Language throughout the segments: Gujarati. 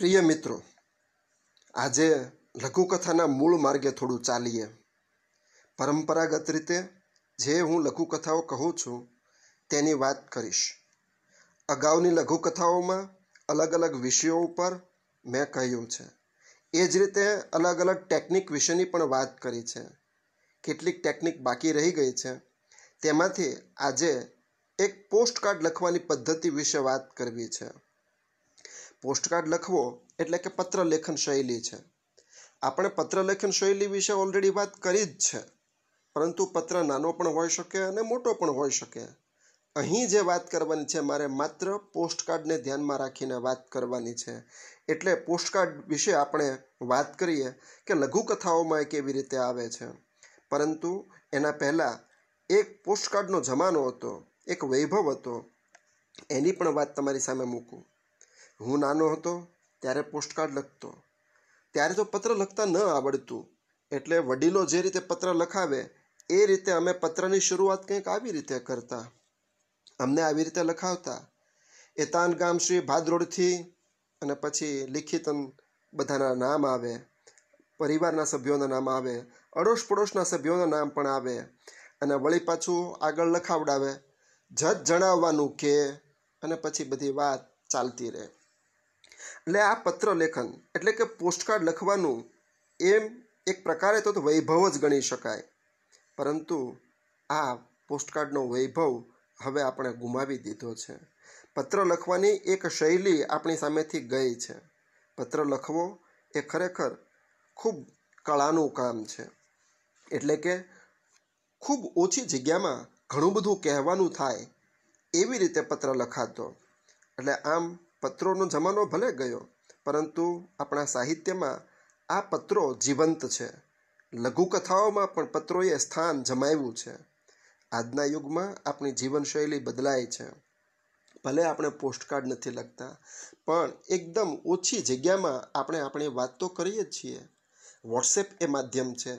પ્રિય મિત્રો આજે લઘુકથાના મૂળ માર્ગે થોડું ચાલીએ પરંપરાગત રીતે જે હું લઘુકથાઓ કહું છું તેની વાત કરીશ અગાઉની લઘુકથાઓમાં અલગ અલગ વિષયો ઉપર મેં કહ્યું છે એ જ રીતે અલગ અલગ ટેકનિક વિશેની પણ વાત કરી છે કેટલીક ટેકનિક બાકી રહી ગઈ છે તેમાંથી આજે એક પોસ્ટ કાર્ડ લખવાની પદ્ધતિ વિશે વાત કરવી છે પોસ્ટકાર્ડ લખવો એટલે કે પત્ર લેખન શૈલી છે આપણે પત્ર લેખન શૈલી વિશે ઓલરેડી વાત કરી જ છે પરંતુ પત્ર નાનો પણ હોઈ શકે અને મોટો પણ હોઈ શકે અહીં જે વાત કરવાની છે મારે માત્ર પોસ્ટકાર્ડને ધ્યાનમાં રાખીને વાત કરવાની છે એટલે પોસ્ટકાર્ડ વિશે આપણે વાત કરીએ કે લઘુકથાઓમાં એ કેવી રીતે આવે છે પરંતુ એના પહેલાં એક પોસ્ટકાર્ડનો જમાનો હતો એક વૈભવ હતો એની પણ વાત તમારી સામે મૂકું હું નાનો હતો ત્યારે પોસ્ટકાર્ડ લખતો ત્યારે તો પત્ર લખતા ન આવડતું એટલે વડીલો જે રીતે પત્ર લખાવે એ રીતે અમે પત્રની શરૂઆત કંઈક આવી રીતે કરતા અમને આવી રીતે લખાવતા એતાન ગામ શ્રી ભાદરોડથી અને પછી લિખિતન બધાના નામ આવે પરિવારના સભ્યોના નામ આવે અડોશ પડોશના સભ્યોના નામ પણ આવે અને વળી પાછું આગળ લખાવડાવે જજ જણાવવાનું કે અને પછી બધી વાત ચાલતી રહે એટલે આ પત્ર લેખન એટલે કે પોસ્ટકાર્ડ લખવાનું એમ એક પ્રકારે તો વૈભવ જ ગણી શકાય પરંતુ આ પોસ્ટકાર્ડનો વૈભવ હવે આપણે ગુમાવી દીધો છે પત્ર લખવાની એક શૈલી આપણી સામેથી ગઈ છે પત્ર લખવો એ ખરેખર ખૂબ કળાનું કામ છે એટલે કે ખૂબ ઓછી જગ્યામાં ઘણું બધું કહેવાનું થાય એવી રીતે પત્ર લખાતો એટલે આમ પત્રોનો જમાનો ભલે ગયો પરંતુ આપણા સાહિત્યમાં આ પત્રો જીવંત છે લઘુકથાઓમાં પણ પત્રોએ સ્થાન જમાવ્યું છે આજના યુગમાં આપણી જીવનશૈલી બદલાય છે ભલે આપણે પોસ્ટકાર્ડ નથી લખતા પણ એકદમ ઓછી જગ્યામાં આપણે આપણી વાત તો કરીએ જ છીએ વોટ્સએપ એ માધ્યમ છે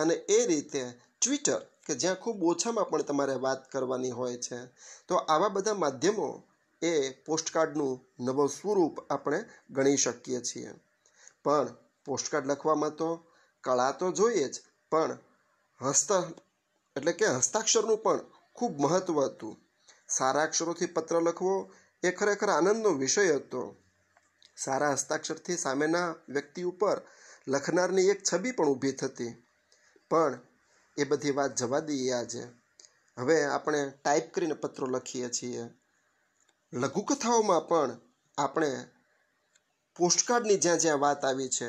અને એ રીતે ટ્વિટર કે જ્યાં ખૂબ ઓછામાં પણ તમારે વાત કરવાની હોય છે તો આવા બધા માધ્યમો એ પોસ્ટકાર્ડનું નવું સ્વરૂપ આપણે ગણી શકીએ છીએ પણ પોસ્ટકાર્ડ લખવામાં તો કળા તો જોઈએ જ પણ હસ્ત એટલે કે હસ્તાક્ષરનું પણ ખૂબ મહત્ત્વ હતું સારા અક્ષરોથી પત્ર લખવો એ ખરેખર આનંદનો વિષય હતો સારા હસ્તાક્ષરથી સામેના વ્યક્તિ ઉપર લખનારની એક છબી પણ ઊભી થતી પણ એ બધી વાત જવા દઈએ આજે હવે આપણે ટાઈપ કરીને પત્રો લખીએ છીએ લઘુકથાઓમાં પણ આપણે પોસ્ટકાર્ડની જ્યાં જ્યાં વાત આવી છે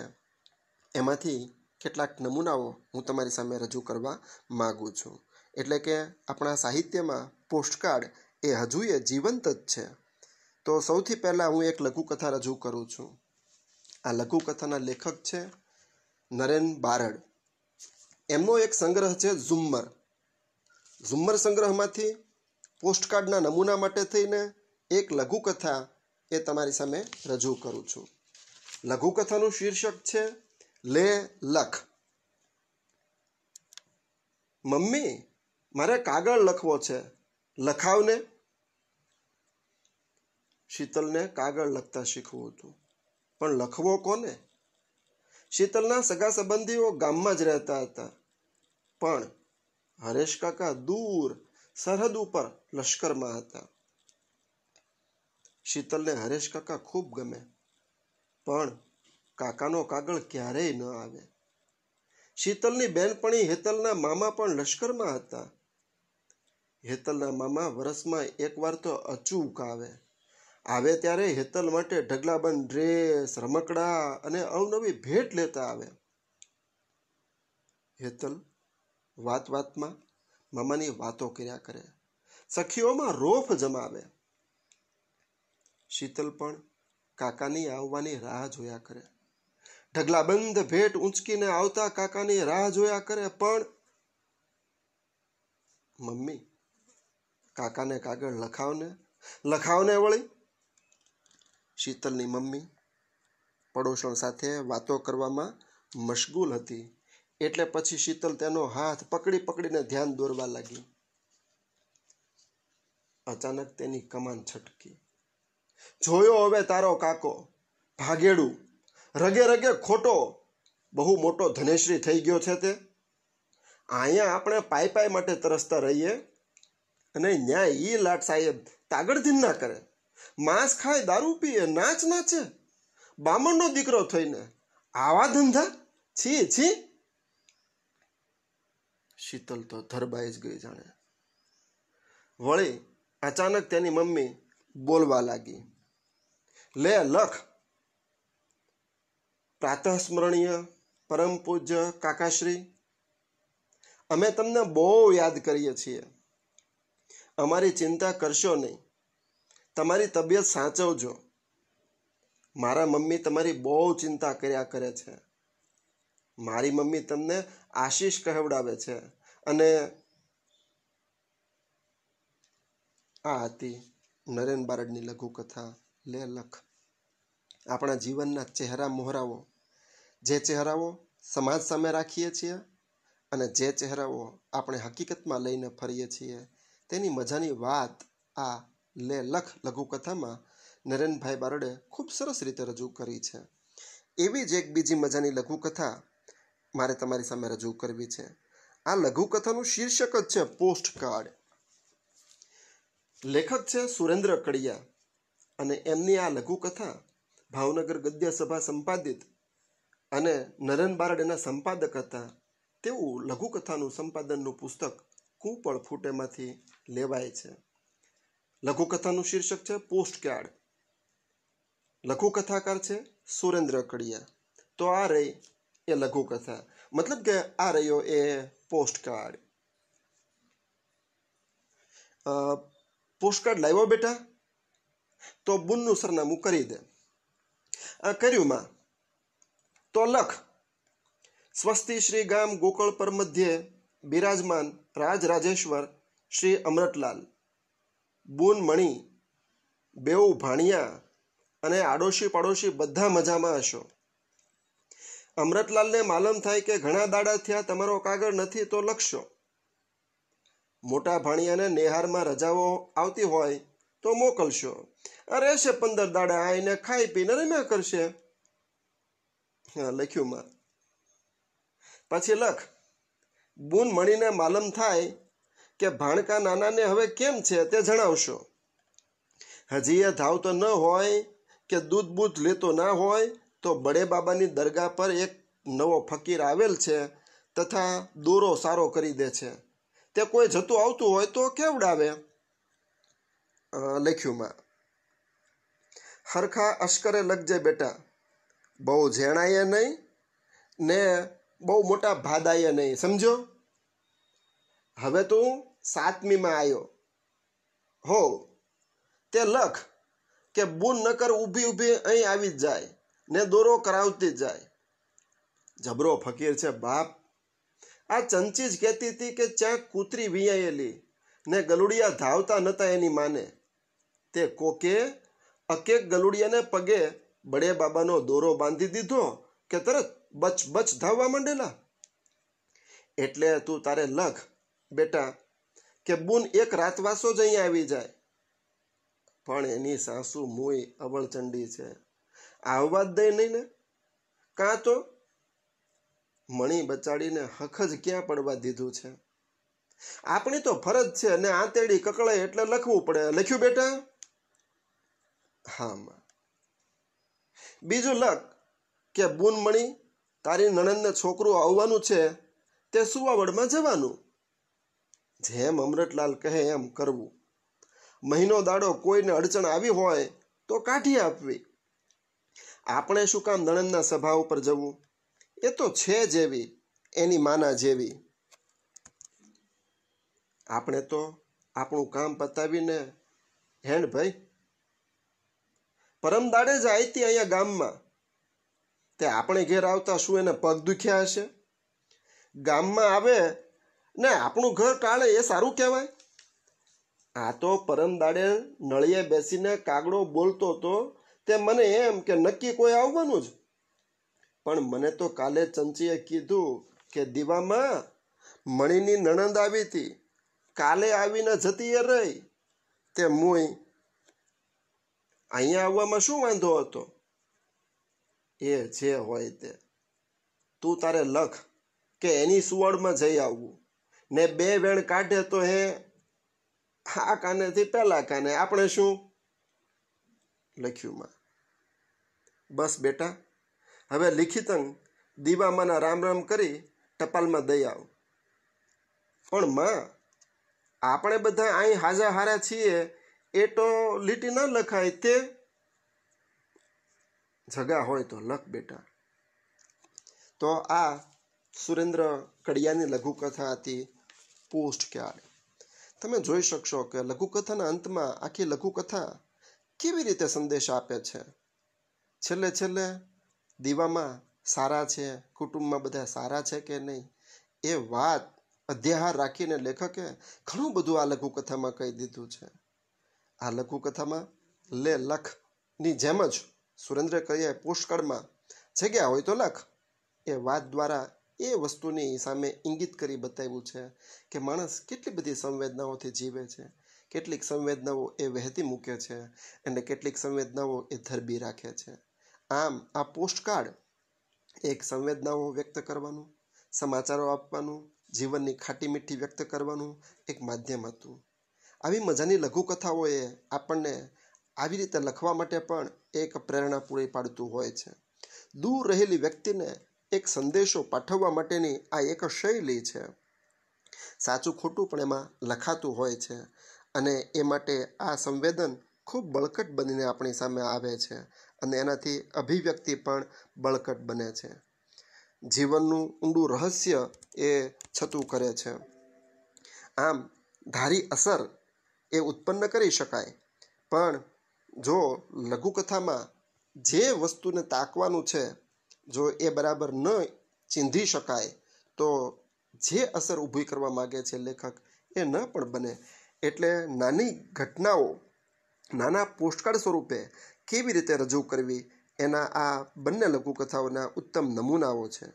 એમાંથી કેટલાક નમૂનાઓ હું તમારી સામે રજૂ કરવા માગું છું એટલે કે આપણા સાહિત્યમાં પોસ્ટકાર્ડ એ હજુ એ જીવંત જ છે તો સૌથી પહેલાં હું એક લઘુકથા રજૂ કરું છું આ લઘુકથાના લેખક છે નરેન બારડ એમનો એક સંગ્રહ છે ઝુમ્મર ઝુમ્મર સંગ્રહમાંથી પોસ્ટકાર્ડના નમૂના માટે થઈને એક લઘુકથા એ તમારી સામે રજૂ કરું છું લઘુકથાનું શીર્ષક છે લે લખ મમ્મી મારે કાગળ લખવો છે લખાવને શીતલને કાગળ લખતા શીખવું હતું પણ લખવો કોને શીતલના સગા સંબંધીઓ ગામમાં જ રહેતા હતા પણ હરેશ કાકા દૂર સરહદ ઉપર લશ્કરમાં હતા શીતલને હરેશ કાકા ખૂબ ગમે પણ કાકાનો કાગળ ક્યારેય ન આવે શીતલની બહેનપણી હેતલના મામા પણ લશ્કરમાં હતા હેતલના મામા વરસમાં એકવાર તો અચૂક આવે આવે ત્યારે હેતલ માટે ઢગલાબંધ ડ્રેસ રમકડા અને અવનવી ભેટ લેતા આવે હેતલ વાત વાતમાં મામાની વાતો કર્યા કરે સખીઓમાં રોફ જમાવે શીતલ પણ કાકાની આવવાની રાહ જોયા કરે ઢગલાબંધ ભેટ ઊંચકીને આવતા કાકાની રાહ જોયા કરે પણ મમ્મી કાકાને કાગળ લખાવને લખાવને વળી શીતલની મમ્મી પડોશણ સાથે વાતો કરવામાં મશગુલ હતી એટલે પછી શીતલ તેનો હાથ પકડી પકડીને ધ્યાન દોરવા લાગી અચાનક તેની કમાન છટકી જોયો હવે તારો કાકો ભાગેડું રગે રગે ખોટો બહુ મોટો ધનેશ્રી થઈ ગયો છે તે અહીંયા આપણે પાય પાય માટે તરસતા રહીએ અને ન્યા એ લાટ સાહેબ તાગડધીન ના કરે માંસ ખાય દારૂ પીએ નાચ નાચે બામણનો દીકરો થઈને આવા ધંધા છી છી શીતલ તો ધરબાઈ જ ગઈ જાણે વળી અચાનક તેની મમ્મી બોલવા લાગી લે લખ પ્રાતઃસ્મરણીય પરમ પૂજ્ય કાકાશ્રી અમે તમને બહુ યાદ કરીએ છીએ અમારી ચિંતા કરશો નહીં તમારી તબિયત સાચવજો મારા મમ્મી તમારી બહુ ચિંતા કર્યા કરે છે મારી મમ્મી તમને આશીષ કહેવડાવે છે અને આ હતી નરેન બારડની લઘુકથા લે લખ આપણા જીવનના ચહેરા મોહરાઓ જે ચહેરાઓ સમાજ સામે રાખીએ છીએ અને જે ચહેરાઓ આપણે હકીકતમાં લઈને ફરીએ છીએ તેની મજાની વાત આ લે લખ લઘુકથામાં નરેનભાઈ બારડે ખૂબ સરસ રીતે રજૂ કરી છે એવી જ એક બીજી મજાની લઘુકથા મારે તમારી સામે રજૂ કરવી છે આ લઘુકથાનું શીર્ષક જ છે પોસ્ટ કાર્ડ લેખક છે સુરેન્દ્ર કડિયા અને એમની આ લઘુકથા ભાવનગર ગદ્ય સભા સંપાદિત અને નરેન બારડ એના સંપાદક હતા તેવું લઘુકથાનું સંપાદનનું પુસ્તક કૂપળ ફૂટેમાંથી લેવાય છે લઘુકથાનું શીર્ષક છે પોસ્ટકાર્ડ લઘુકથાકાર છે સુરેન્દ્ર કડિયા તો આ રહી એ લઘુકથા મતલબ કે આ રહ્યો એ પોસ્ટકાર્ડ પોસ્ટકાર્ડ લાવ્યો બેટા તો બુનનું સરનામું કરી દે આ કર્યું માં તો લખ સ્વસ્તિ શ્રી ગામ ગોકળ પર મધ્યે બિરાજમાન રાજ રાજેશ્વર શ્રી અમૃતલાલ બુન મણી બેઉ ભાણિયા અને આડોશી પાડોશી બધા મજામાં હશો અમૃતલાલને માલમ થાય કે ઘણા દાડા થયા તમારો કાગળ નથી તો લખશો મોટા ભાણિયાને નેહારમાં રજાઓ આવતી હોય તો મોકલશો રહેશે પંદર દાડા આવીને ખાઈ પીને રમ્યા કરશે હા લખ્યું માં પછી લખ બૂન મળીને માલમ થાય કે ભાણકા નાનાને હવે કેમ છે તે જણાવશો હજી એ ધાવતો ન હોય કે દૂધ બૂધ લેતો ના હોય તો બડે બાબાની દરગાહ પર એક નવો ફકીર આવેલ છે તથા દોરો સારો કરી દે છે તે કોઈ જતું આવતું હોય તો કેવડાવે લખ્યુંમાં હરખા અશ્કરે લખજે બેટા બહુ ઝેણાયે નહીં ને બહુ મોટા ભાદાયે નહીં સમજો હવે તું સાતમીમાં આવ્યો હો તે લખ કે બૂન નકર ઊભી ઊભી અહીં આવી જ જાય ને દોરો કરાવતી જ જાય જબરો ફકીર છે બાપ આ ચંચી જ કહેતી હતી કે ત્યાં કૂતરી વિયાયેલી ને ગલુડિયા ધાવતા નહોતા એની માને તે કોકે અકેક ગલુડિયાને પગે બળે બાબાનો દોરો બાંધી દીધો કે તરત બચ બચ ધાવવા માંડેલા એટલે તું તારે લખ બેટા કે બુન એક રાતવાસો જ અહીંયા આવી જાય પણ એની સાસુ મોય અવળચંડી છે આવવા જ દઈ નહીં ને કાં તો મણી બચાડીને હખ જ ક્યાં પડવા દીધું છે આપણી તો ફરજ છે અને આંતેડી કકળાય એટલે લખવું પડે લખ્યું બેટા હા બીજું લખ કે બૂનમણી તારી નણંદને છોકરું આવવાનું છે તે સુવાવડમાં જવાનું જેમ અમૃતલાલ કહે એમ કરવું મહિનો દાડો કોઈને અડચણ આવી હોય તો કાઢી આપવી આપણે શું કામ નણંદના સભા ઉપર જવું એ તો છે જેવી એની માના જેવી આપણે તો આપણું કામ પતાવીને હેણ ભાઈ પરમ દાડે જ આવી હતી અહીંયા ગામમાં તે આપણે ઘેર આવતા શું એને પગ દુખ્યા હશે ગામમાં આવે ને આપણું ઘર કાળે એ સારું કહેવાય આ તો પરમ દાડે નળિયે બેસીને કાગડો બોલતો હતો તે મને એમ કે નક્કી કોઈ આવવાનું જ પણ મને તો કાલે ચંચીએ કીધું કે દીવામાં મણીની નણંદ આવી હતી કાલે આવીને જતી એ રહી તે મુય અહીંયા આવવામાં શું વાંધો હતો એ જે હોય તે તું તારે લખ કે એની સુવડમાં જઈ આવવું ને બે વેણ કાઢે તો હે આ કાનેથી પહેલા કાને આપણે શું લખ્યું માં બસ બેટા હવે લિખિતંગ દીવામાંના રામ રામ કરી ટપાલમાં દઈ આવ પણ માં આપણે બધા અહીં હાજા હારા છીએ એ તો લીટી ન લખાય તે જગા હોય તો લખ બેટા તો આ સુરેન્દ્ર કડિયાની લઘુકથા હતી પોસ્ટ ક્યારે તમે જોઈ શકશો કે લઘુકથાના અંતમાં આખી લઘુકથા કેવી રીતે સંદેશ આપે છે છેલ્લે છેલ્લે દીવામાં સારા છે કુટુંબમાં બધા સારા છે કે નહીં એ વાત અધ્યાહાર રાખીને લેખકે ઘણું બધું આ લઘુકથામાં કહી દીધું છે આ લઘુકથામાં લે લખની જેમ જ સુરેન્દ્ર કહીએ પુષ્કળમાં જગ્યા હોય તો લખ એ વાત દ્વારા એ વસ્તુની સામે ઇંગિત કરી બતાવ્યું છે કે માણસ કેટલી બધી સંવેદનાઓથી જીવે છે કેટલીક સંવેદનાઓ એ વહેતી મૂકે છે અને કેટલીક સંવેદનાઓ એ ધરબી રાખે છે આમ આ પોસ્ટકાર્ડ એક સંવેદનાઓ વ્યક્ત કરવાનું સમાચારો આપવાનું જીવનની ખાટી મીઠી વ્યક્ત કરવાનું એક માધ્યમ હતું આવી મજાની લઘુકથાઓએ આપણને આવી રીતે લખવા માટે પણ એક પ્રેરણા પૂરી પાડતું હોય છે દૂર રહેલી વ્યક્તિને એક સંદેશો પાઠવવા માટેની આ એક શૈલી છે સાચું ખોટું પણ એમાં લખાતું હોય છે અને એ માટે આ સંવેદન ખૂબ બળકટ બનીને આપણી સામે આવે છે અને એનાથી અભિવ્યક્તિ પણ બળકટ બને છે જીવનનું ઊંડું રહસ્ય એ છતું કરે છે આમ ધારી અસર એ ઉત્પન્ન કરી શકાય પણ જો લઘુકથામાં જે વસ્તુને તાકવાનું છે જો એ બરાબર ન ચીંધી શકાય તો જે અસર ઊભી કરવા માગે છે લેખક એ ન પણ બને એટલે નાની ઘટનાઓ નાના પોસ્ટકાર્ડ સ્વરૂપે કેવી રીતે રજૂ કરવી એના આ બંને લઘુકથાઓના ઉત્તમ નમૂનાઓ છે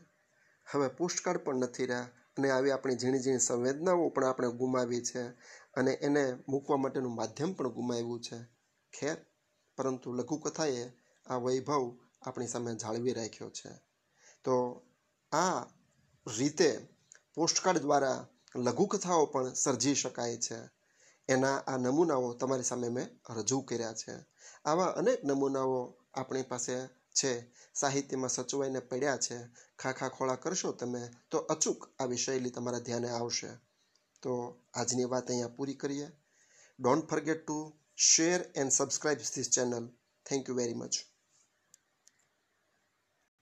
હવે પોસ્ટકાર્ડ પણ નથી રહ્યા અને આવી આપણી ઝીણી ઝીણી સંવેદનાઓ પણ આપણે ગુમાવી છે અને એને મૂકવા માટેનું માધ્યમ પણ ગુમાવ્યું છે ખેર પરંતુ લઘુકથાએ આ વૈભવ આપણી સામે જાળવી રાખ્યો છે તો આ રીતે પોસ્ટકાર્ડ દ્વારા લઘુકથાઓ પણ સર્જી શકાય છે એના આ નમૂનાઓ તમારી સામે મેં રજૂ કર્યા છે આવા અનેક નમૂનાઓ આપણી પાસે છે સાહિત્યમાં સચવાઈને પડ્યા છે ખાખા ખોળા કરશો તમે તો અચૂક આ શૈલી તમારા ધ્યાને આવશે તો આજની વાત અહીંયા પૂરી કરીએ don't forget to share and subscribe this channel thank you very much